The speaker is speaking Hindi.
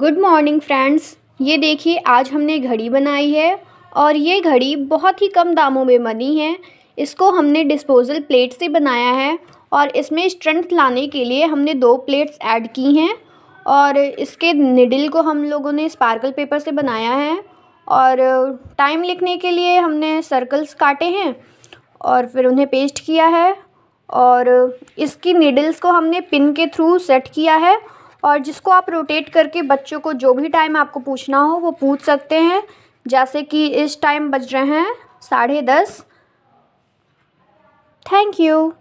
गुड मॉर्निंग फ्रेंड्स ये देखिए आज हमने घड़ी बनाई है और ये घड़ी बहुत ही कम दामों में बनी है इसको हमने डिस्पोजल प्लेट से बनाया है और इसमें स्ट्रेंथ लाने के लिए हमने दो प्लेट्स ऐड की हैं और इसके निडल को हम लोगों ने स्पार्कल पेपर से बनाया है और टाइम लिखने के लिए हमने सर्कल्स काटे हैं और फिर उन्हें पेस्ट किया है और इसकी निडल्स को हमने पिन के थ्रू सेट किया है और जिसको आप रोटेट करके बच्चों को जो भी टाइम आपको पूछना हो वो पूछ सकते हैं जैसे कि इस टाइम बज रहे हैं साढ़े दस थैंक यू